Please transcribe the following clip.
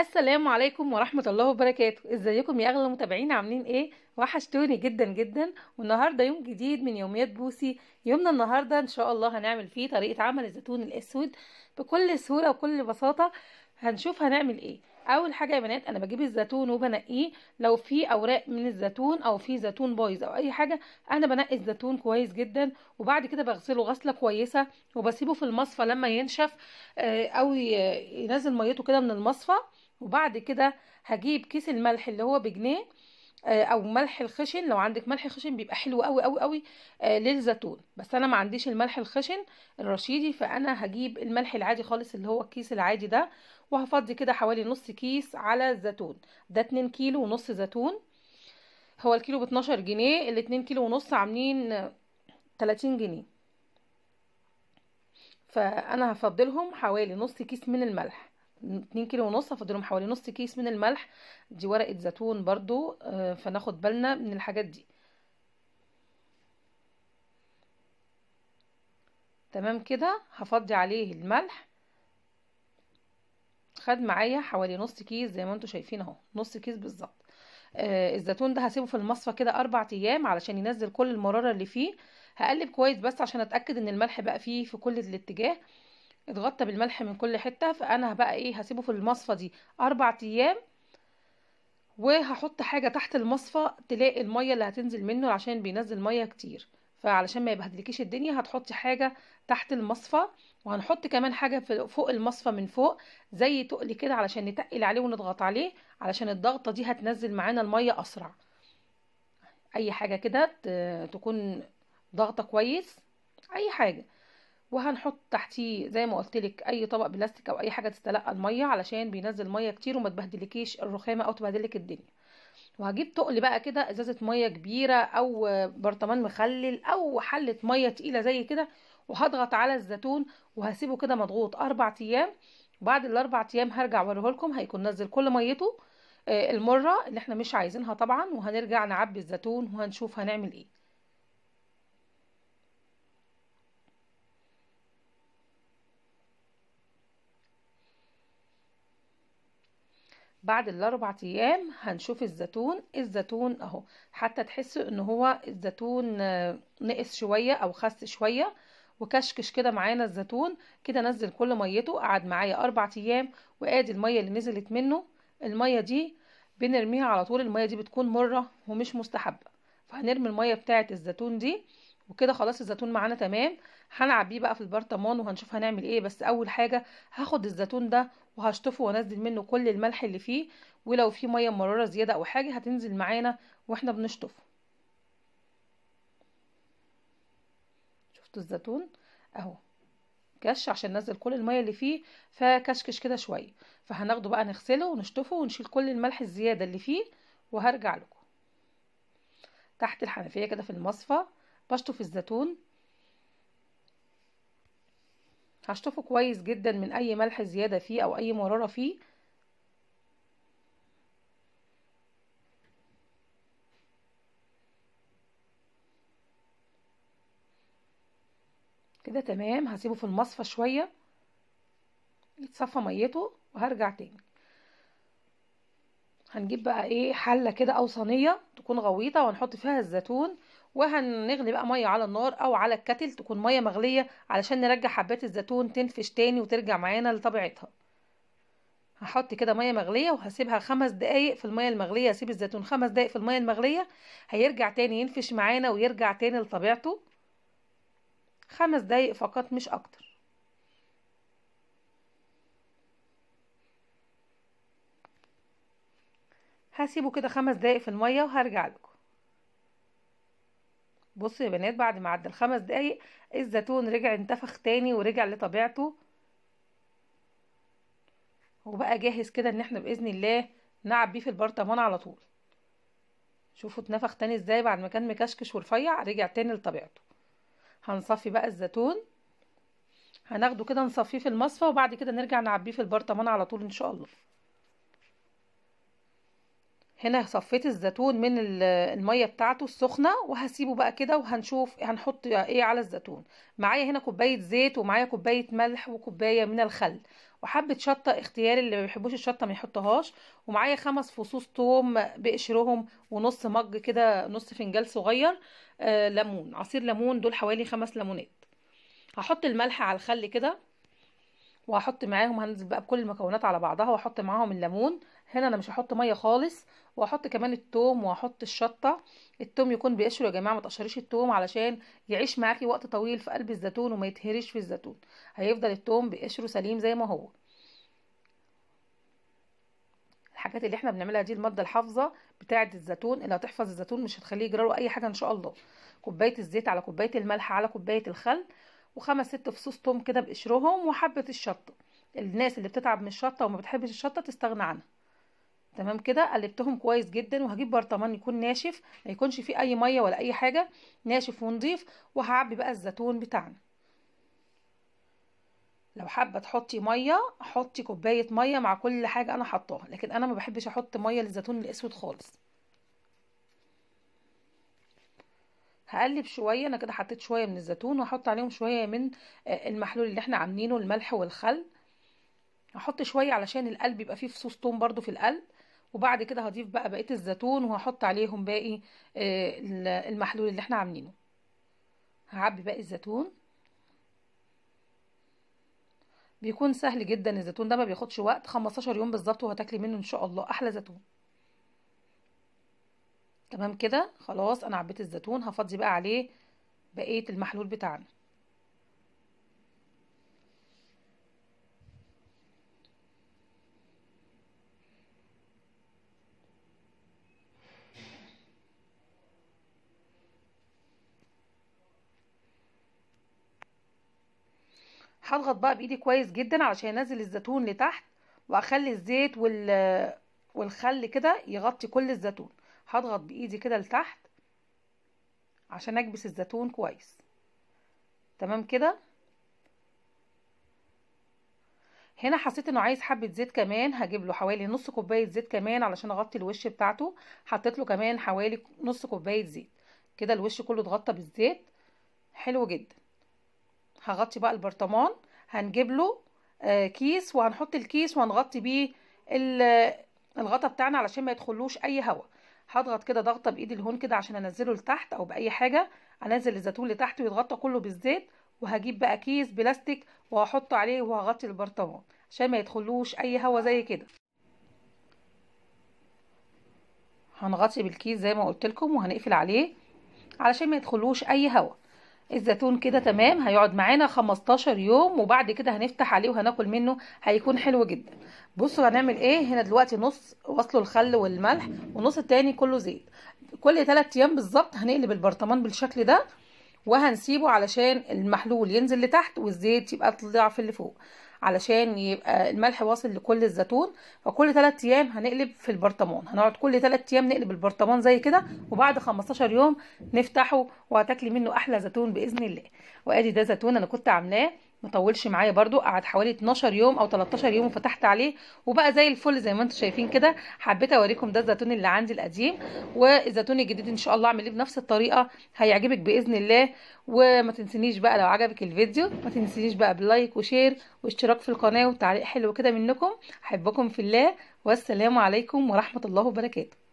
السلام عليكم ورحمة الله وبركاته ازيكم يا اغلى المتابعين عاملين ايه وحشتوني جدا جدا والنهاردة يوم جديد من يوميات بوسي يومنا النهاردة ان شاء الله هنعمل فيه طريقة عمل الزيتون الاسود بكل سهولة وكل بساطة هنشوف هنعمل ايه اول حاجة يا بنات انا بجيب الزيتون وبنقيه لو في اوراق من الزيتون او في زيتون بايظ او اي حاجة انا بنقي الزيتون كويس جدا وبعد كده بغسله غسلة كويسة وبسيبه في المصفى لما ينشف آه، او ينزل ميته كده من المصفى وبعد كده هجيب كيس الملح اللي هو بجنيه آه، او ملح الخشن لو عندك ملح خشن بيبقى حلو قوي قوي قوي آه، للزيتون بس انا ما عنديش الملح الخشن الرشيدي فانا هجيب الملح العادي خالص اللي هو الكيس العادي ده وهفضي كده حوالي نص كيس على الزيتون ده 2 كيلو ونص زيتون هو الكيلو ب 12 جنيه ال 2 كيلو ونص عاملين 30 جنيه فانا هفضلهم حوالي نص كيس من الملح 2 كيلو ونص هفضلهم حوالي نص كيس من الملح دي ورقه زيتون برضو آه، فناخد بالنا من الحاجات دي تمام كده هفضي عليه الملح خد معايا حوالي نص كيس زي ما انتم شايفين اهو نص كيس بالظبط آه الزيتون ده هسيبه في المصفى كده اربع ايام علشان ينزل كل المراره اللي فيه هقلب كويس بس عشان اتاكد ان الملح بقى فيه في كل الاتجاه اتغطى بالملح من كل حته فانا بقى ايه هسيبه في المصفى دي اربع ايام وهحط حاجه تحت المصفى تلاقي الميه اللي هتنزل منه عشان بينزل ميه كتير فعلشان ما يبهدلكيش الدنيا هتحطي حاجه تحت المصفى وهنحط كمان حاجه فوق المصفى من فوق زي تقل كده علشان نتقل عليه ونضغط عليه علشان الضغطه دي هتنزل معانا الميه اسرع اي حاجه كده تكون ضغطه كويس اي حاجه وهنحط تحتيه زي ما قلت لك اي طبق بلاستيك او اي حاجه تتلقى الميه علشان بينزل ميه كتير وما تبهدلكيش الرخامه او تبهدلك الدنيا وهجيب تقل بقى كده ازازه ميه كبيره او برطمان مخلل او حله ميه تقيله زي كده وهضغط على الزيتون وهسيبه كده مضغوط اربع ايام وبعد الاربع ايام هرجع اوريه لكم هيكون نزل كل ميته آه، المره اللي احنا مش عايزينها طبعا وهنرجع نعبي الزيتون وهنشوف هنعمل ايه بعد الاربع ايام هنشوف الزيتون الزيتون اهو حتى تحسوا ان هو الزيتون آه، نقص شويه او خس شويه وكشكش كده معانا الزيتون كده نزل كل ميته قعد معايا اربع ايام وادي الميه اللي نزلت منه الميه دي بنرميها على طول الميه دي بتكون مره ومش مستحبه فهنرمي الميه بتاعه الزيتون دي وكده خلاص الزيتون معانا تمام هنعبيه بقى في البرطمان وهنشوف هنعمل ايه بس اول حاجه هاخد الزيتون ده وهشطفه وانزل منه كل الملح اللي فيه ولو في ميه مراره زياده او حاجه هتنزل معانا واحنا بنشطفه شفتوا الزيتون اهو كش عشان ننزل كل الميه اللي فيه فكشكش كده شويه فهناخده بقى نغسله ونشطفه ونشيل كل الملح الزياده اللي فيه وهرجع لكم تحت الحنفيه كده في المصفى بشطف الزيتون هشطفه كويس جدا من اي ملح زيادة فيه او اي مرارة فيه كده تمام هسيبه في المصفى شوية يتصفى ميته وهرجع تاني هنجيب بقى ايه حلة كده او صينية تكون غويطة وهنحط فيها الزيتون وهنغلي بقى ميه على النار او على الكتل تكون ميه مغليه علشان نرجع حبات الزيتون تنفش تاني وترجع معانا لطبيعتها هحط كده ميه مغليه وهسيبها خمس دقايق في الميه المغليه هسيب الزيتون خمس دقايق في الميه المغليه هيرجع تاني ينفش معانا ويرجع تاني لطبيعته خمس دقايق فقط مش اكتر هسيبه كده خمس دقايق في الميه وهرجع لكم بصوا يا بنات بعد ما عدى الخمس دقايق الزيتون رجع انتفخ تاني ورجع لطبيعته وبقى جاهز كده ان احنا باذن الله نعب بيه في البرطمان على طول شوفوا اتنفخ تاني ازاي بعد ما كان مكشكش ورفيع رجع تاني لطبيعته هنصفي بقى الزيتون هناخده كده نصفيه في المصفى وبعد كده نرجع نعبيه في البرطمان على طول ان شاء الله هنا صفيت الزيتون من الميه بتاعته السخنه وهسيبه بقى كده وهنشوف هنحط ايه على الزيتون معايا هنا كوبايه زيت ومعايا كوبايه ملح وكوبايه من الخل وحبه شطه اختياري اللي ما بيحبوش الشطه ما يحطهاش ومعايا خمس فصوص توم بقشرهم ونص مج كده نص فنجان صغير آه ليمون عصير ليمون دول حوالي خمس ليمونات هحط الملح على الخل كده وهحط معاهم هنزل بقى بكل المكونات على بعضها واحط معاهم الليمون هنا انا مش هحط ميه خالص وهحط كمان التوم وهحط الشطه التوم يكون بقشره يا جماعه ما تقشريش التوم علشان يعيش معاكي وقت طويل في قلب الزيتون وما يتهرش في الزيتون هيفضل التوم بقشره سليم زي ما هو الحاجات اللي احنا بنعملها دي الماده الحافظه بتاعه الزيتون اللي هتحفظ الزيتون مش هتخليه يجرى له اي حاجه ان شاء الله كوبايه الزيت على كوبايه الملح على كوبايه الخل وخمس ست فصوص توم كده بقشرهم وحبه الشطه الناس اللي بتتعب من الشطه وما بتحبش الشطه تستغنى عنها تمام كده قلبتهم كويس جدا وهجيب برطمان يكون ناشف ما يكونش فيه اي ميه ولا اي حاجه ناشف ونضيف وهعبي بقى الزيتون بتاعنا لو حابه تحطي ميه حطي كوبايه ميه مع كل حاجه انا حطاها لكن انا ما بحبش احط ميه للزيتون الاسود خالص هقلب شويه انا كده حطيت شويه من الزيتون وهحط عليهم شويه من آه، المحلول اللي احنا عاملينه الملح والخل هحط شويه علشان القلب يبقى فيه فصوص توم برده في القلب وبعد كده هضيف بقى بقيه الزيتون وهحط عليهم باقي آه، المحلول اللي احنا عاملينه هعبي باقي الزيتون بيكون سهل جدا الزيتون ده ما بياخدش وقت 15 يوم بالظبط وهتاكلي منه ان شاء الله احلى زيتون تمام كده خلاص انا عبيت الزيتون هفضي بقى عليه بقيه المحلول بتاعنا هضغط بقى بايدي كويس جدا علشان انزل الزيتون لتحت واخلي الزيت وال والخل كده يغطي كل الزيتون هضغط بايدي كده لتحت عشان اكبس الزيتون كويس تمام كده هنا حسيت انه عايز حبه زيت كمان هجيب له حوالي نص كوبايه زيت كمان علشان اغطي الوش بتاعته حطيت له كمان حوالي نص كوبايه زيت كده الوش كله اتغطى بالزيت حلو جدا هغطي بقى البرطمان هنجيب له آه، كيس وهنحط الكيس وهنغطي بيه الغطا بتاعنا علشان ما يدخلوش اي هواء هضغط كده ضغطه بايدي الهون كده عشان انزله لتحت او باي حاجه انزل الزيتون لتحت ويتغطى كله بالزيت وهجيب بقى كيس بلاستيك وهحطه عليه وهغطي البرطمان عشان ما يدخلوش اي هواء زي كده هنغطي بالكيس زي ما قلت لكم وهنقفل عليه علشان ما يدخلوش اي هواء الزيتون كده تمام هيقعد معانا 15 يوم وبعد كده هنفتح عليه وهناكل منه هيكون حلو جدا بصوا هنعمل ايه هنا دلوقتي نص وصله الخل والملح والنص التاني كله زيت كل 3 ايام بالظبط هنقلب البرطمان بالشكل ده وهنسيبه علشان المحلول ينزل لتحت والزيت يبقى طلع في اللي فوق علشان يبقى الملح واصل لكل الزيتون فكل 3 ايام هنقلب في البرطمان هنقعد كل 3 ايام نقلب البرطمان زي كده وبعد 15 يوم نفتحه وهتاكلي منه احلى زيتون باذن الله وادي ده زيتون انا كنت عاملاه ما طولش معايا برضو قعد حوالي 12 يوم او 13 يوم وفتحت عليه وبقى زي الفل زي ما انتم شايفين كده حبيت اوريكم ده الزيتون اللي عندي القديم والزيتون الجديد ان شاء الله اعمليه بنفس الطريقه هيعجبك باذن الله وما تنسينيش بقى لو عجبك الفيديو ما تنسينيش بقى بلايك وشير واشتراك في القناه وتعليق حلو كده منكم احبكم في الله والسلام عليكم ورحمه الله وبركاته